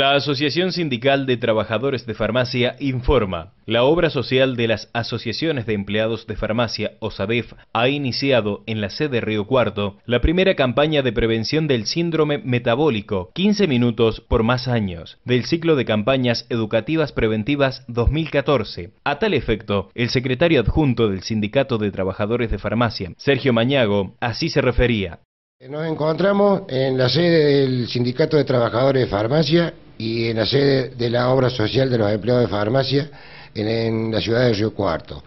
La Asociación Sindical de Trabajadores de Farmacia informa. La obra social de las Asociaciones de Empleados de Farmacia, OSABEF, ha iniciado en la sede Río Cuarto la primera campaña de prevención del síndrome metabólico, 15 minutos por más años, del ciclo de campañas educativas preventivas 2014. A tal efecto, el secretario adjunto del Sindicato de Trabajadores de Farmacia, Sergio Mañago, así se refería. Nos encontramos en la sede del Sindicato de Trabajadores de Farmacia y en la sede de la Obra Social de los Empleados de Farmacia en, la ciudad de Río Cuarto.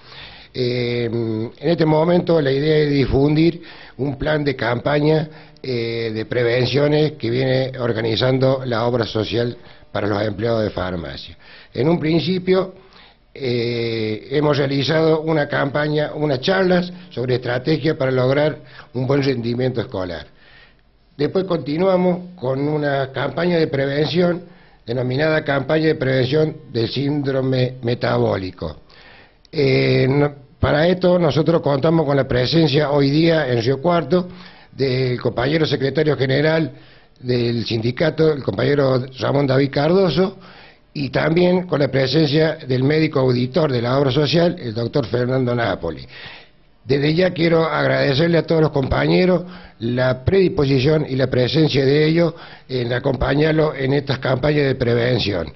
Em, en este momento la idea es difundir un plan de campaña eh, de prevenciones que viene organizando la Obra Social para los Empleados de Farmacia. En un principio eh, hemos realizado una campaña, unas charlas sobre estrategias para lograr un buen rendimiento escolar. Después continuamos con una campaña de prevención denominada campaña de prevención del síndrome metabólico. Eh, para esto nosotros contamos con la presencia hoy día en Río Cuarto del compañero secretario general del sindicato, el compañero Ramón David Cardoso, y también con la presencia del médico auditor de la obra social, el doctor Fernando Napoli. Desde ya quiero agradecerle a todos los compañeros la predisposición y la presencia de ellos en acompañarlo en estas campañas de prevención.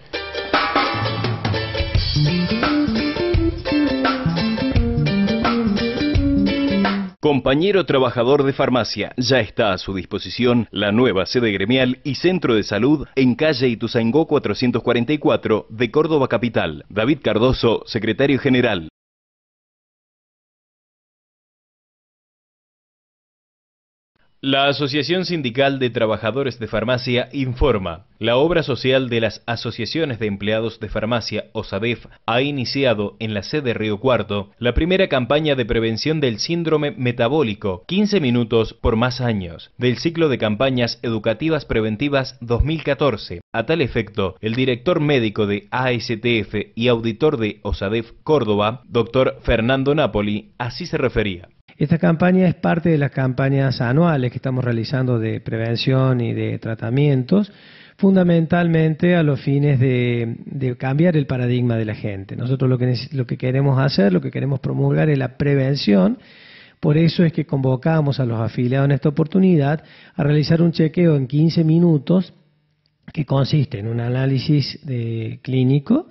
Compañero trabajador de farmacia, ya está a su disposición la nueva sede gremial y centro de salud en calle Ituzaingó 444 de Córdoba Capital. David Cardoso, secretario general. La Asociación Sindical de Trabajadores de Farmacia informa. La obra social de las Asociaciones de Empleados de Farmacia, OSADEF ha iniciado en la sede Río Cuarto la primera campaña de prevención del síndrome metabólico, 15 minutos por más años, del ciclo de campañas educativas preventivas 2014. A tal efecto, el director médico de ASTF y auditor de OSADEF Córdoba, doctor Fernando Napoli, así se refería. Esta campaña es parte de las campañas anuales que estamos realizando de prevención y de tratamientos, fundamentalmente a los fines de, cambiar el paradigma de la gente. Nosotros lo que, lo que queremos hacer, lo que queremos promulgar es la prevención por eso es que convocamos a los afiliados en esta oportunidad a realizar un chequeo en 15 minutos que consiste en un análisis eh, clínico,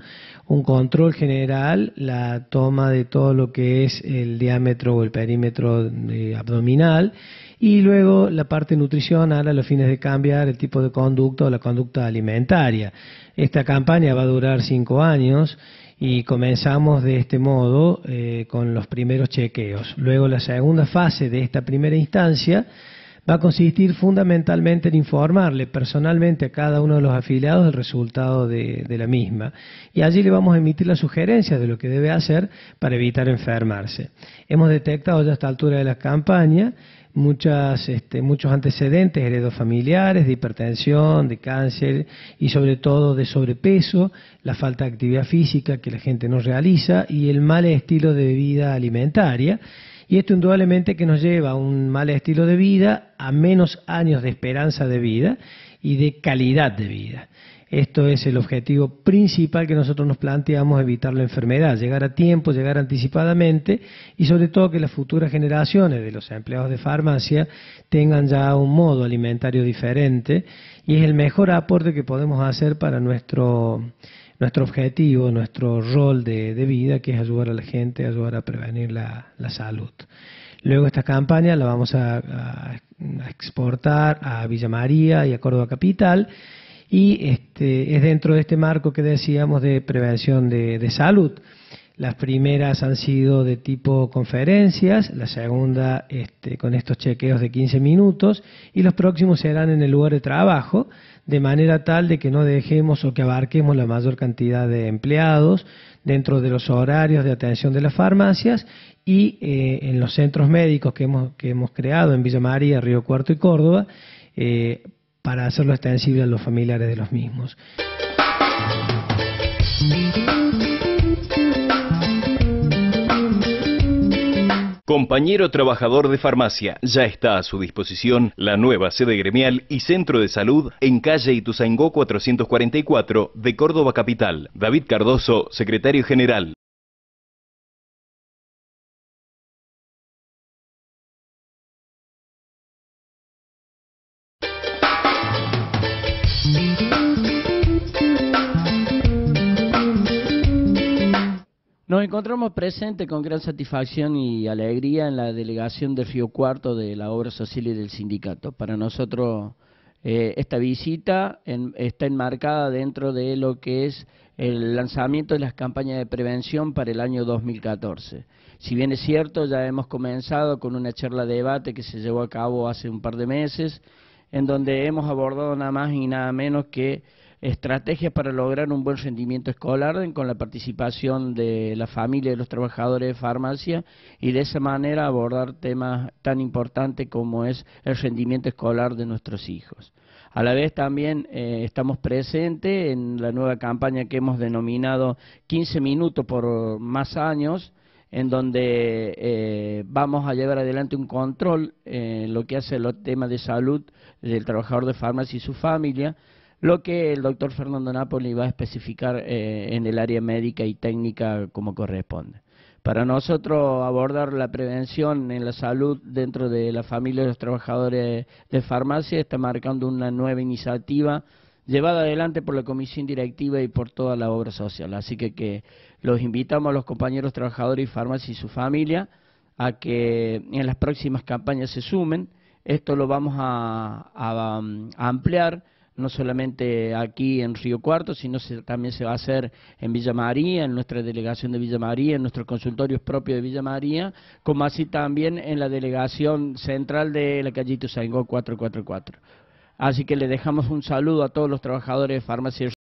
un control general, la toma de todo lo que es el diámetro o el perímetro eh, abdominal y luego la parte nutricional a los fines de cambiar el tipo de conducta o la conducta alimentaria. Esta campaña va a durar cinco años y comenzamos de este modo eh, con los primeros chequeos. Luego la segunda fase de esta primera instancia va a consistir fundamentalmente en informarle personalmente a cada uno de los afiliados el resultado de, la misma. Y allí le vamos a emitir las sugerencia de lo que debe hacer para evitar enfermarse. Hemos detectado ya a esta altura de la campaña este, muchos antecedentes heredos familiares, de hipertensión, de cáncer y sobre todo de sobrepeso, la falta de actividad física que la gente no realiza y el mal estilo de vida alimentaria y esto indudablemente que nos lleva a un mal estilo de vida, a menos años de esperanza de vida y de calidad de vida. Esto es el objetivo principal que nosotros nos planteamos, evitar la enfermedad, llegar a tiempo, llegar anticipadamente y sobre todo que las futuras generaciones de los empleados de farmacia tengan ya un modo alimentario diferente y es el mejor aporte que podemos hacer para nuestro nuestro objetivo, nuestro rol de, de, vida, que es ayudar a la gente, ayudar a prevenir la, salud. Luego esta campaña la vamos a, exportar a Villa María y a Córdoba Capital y este, es dentro de este marco que decíamos de prevención de salud. Las primeras han sido de tipo conferencias, la segunda este, con estos chequeos de 15 minutos y los próximos serán en el lugar de trabajo, de manera tal de que no dejemos o que abarquemos la mayor cantidad de empleados dentro de los horarios de atención de las farmacias y eh, en los centros médicos que hemos, creado en Villa María, Río Cuarto y Córdoba, eh, para hacerlo extensible a los familiares de los mismos. Compañero trabajador de farmacia, ya está a su disposición la nueva sede gremial y centro de salud en calle Ituzaingó 444 de Córdoba Capital. David Cardoso, secretario general. Nos encontramos presentes con gran satisfacción y alegría en la delegación del Río Cuarto de la Obra Social y del Sindicato. Para nosotros eh, esta visita está enmarcada dentro de lo que es el lanzamiento de las campañas de prevención para el año 2014. Si bien es cierto, ya hemos comenzado con una charla de debate que se llevó a cabo hace un par de meses, en donde hemos abordado nada más y nada menos que estrategias para lograr un buen rendimiento escolar con la participación de la familia de los trabajadores de farmacia y de esa manera abordar temas tan importantes como es el rendimiento escolar de nuestros hijos. A la vez también eh, estamos presentes en la nueva campaña que hemos denominado 15 minutos por más años, en donde eh, vamos a llevar adelante un control eh, en lo que hace los temas de salud del trabajador de farmacia y su familia, lo que el doctor Fernando Napoli va a especificar eh, en el área médica y técnica como corresponde. Para nosotros abordar la prevención en la salud dentro de la familia de los trabajadores de farmacia está marcando una nueva iniciativa llevada adelante por la comisión directiva y por toda la obra social. Así que, los invitamos a los compañeros trabajadores y farmacia y su familia a que en las próximas campañas se sumen. Esto lo vamos a ampliar no solamente aquí en Río Cuarto, sino también se va a hacer en Villa María, en nuestra delegación de Villa María, en nuestros consultorios propios de Villa María, como así también en la delegación central de la calle Ituzaingó 444. Así que le dejamos un saludo a todos los trabajadores de Farmacia